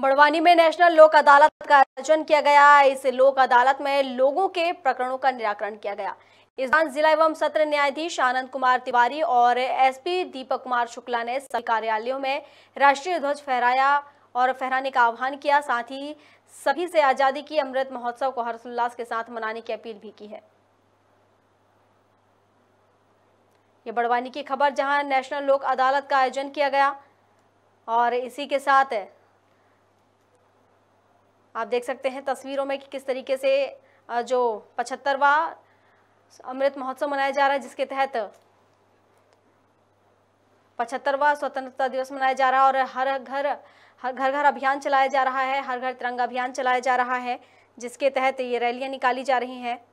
बड़वानी में नेशनल लोक अदालत का आयोजन किया गया इस लोक अदालत में लोगों के प्रकरणों का निराकरण किया गया इस दौरान जिला एवं सत्र न्यायाधीश आनंद कुमार तिवारी और एसपी दीपक कुमार शुक्ला ने सभी कार्यालयों में राष्ट्रीय ध्वज फहराया और फहराने का आह्वान किया साथ ही सभी से आज़ादी की अमृत महोत्सव को हर्षोल्लास के साथ मनाने की अपील भी की है ये बड़वानी की खबर जहां नेशनल लोक अदालत का आयोजन किया गया और इसी के साथ आप देख सकते हैं तस्वीरों में कि किस तरीके से जो पचहत्तरवा अमृत महोत्सव मनाया जा रहा है जिसके तहत पचहत्तरवा स्वतंत्रता दिवस मनाया जा रहा है और हर घर हर घर घर अभियान चलाया जा रहा है हर घर तिरंगा अभियान चलाया जा रहा है जिसके तहत ये रैलियां निकाली जा रही हैं